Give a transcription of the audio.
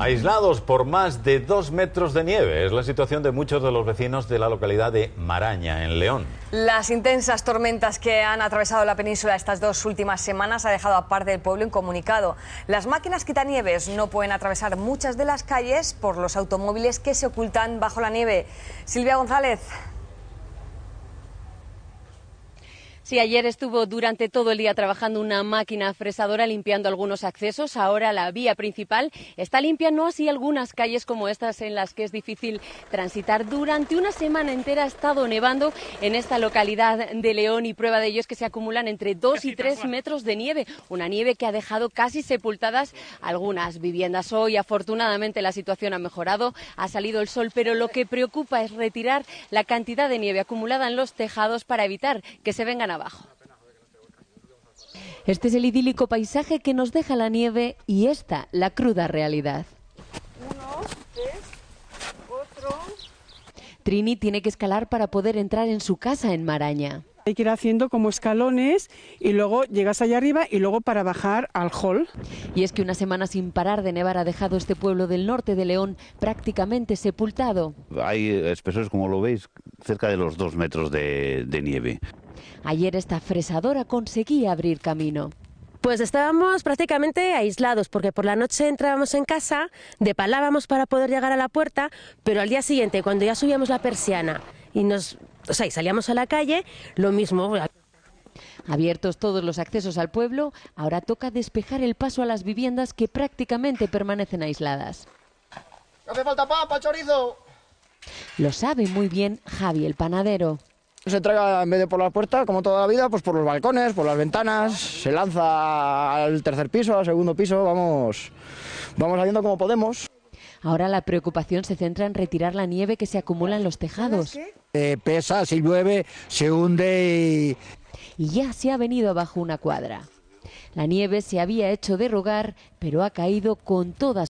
Aislados por más de dos metros de nieve es la situación de muchos de los vecinos de la localidad de Maraña, en León. Las intensas tormentas que han atravesado la península estas dos últimas semanas ha dejado a parte del pueblo incomunicado. Las máquinas quitanieves no pueden atravesar muchas de las calles por los automóviles que se ocultan bajo la nieve. Silvia González, Sí, ayer estuvo durante todo el día trabajando una máquina fresadora limpiando algunos accesos. Ahora la vía principal está limpia, no así algunas calles como estas en las que es difícil transitar. Durante una semana entera ha estado nevando en esta localidad de León y prueba de ello es que se acumulan entre dos y tres metros de nieve. Una nieve que ha dejado casi sepultadas algunas viviendas. Hoy, afortunadamente, la situación ha mejorado, ha salido el sol, pero lo que preocupa es retirar la cantidad de nieve acumulada en los tejados para evitar que se vengan este es el idílico paisaje que nos deja la nieve y esta, la cruda realidad. Uno, tres, otro. Trini tiene que escalar para poder entrar en su casa en Maraña. Hay que ir haciendo como escalones y luego llegas allá arriba y luego para bajar al hall. Y es que una semana sin parar de nevar ha dejado este pueblo del norte de León prácticamente sepultado. Hay espesores, como lo veis, cerca de los dos metros de nieve. Ayer esta fresadora conseguía abrir camino. Pues estábamos prácticamente aislados porque por la noche entrábamos en casa, depalábamos para poder llegar a la puerta, pero al día siguiente cuando ya subíamos la persiana y nos, salíamos a la calle, lo mismo. Abiertos todos los accesos al pueblo, ahora toca despejar el paso a las viviendas que prácticamente permanecen aisladas. ¡No hace falta papa, chorizo! Lo sabe muy bien Javi el panadero se traga en vez de por la puerta, como toda la vida, pues por los balcones, por las ventanas, se lanza al tercer piso, al segundo piso, vamos, vamos haciendo como podemos. Ahora la preocupación se centra en retirar la nieve que se acumula en los tejados. Eh, pesa, si llueve, se hunde y... Y ya se ha venido abajo una cuadra. La nieve se había hecho derrogar, pero ha caído con todas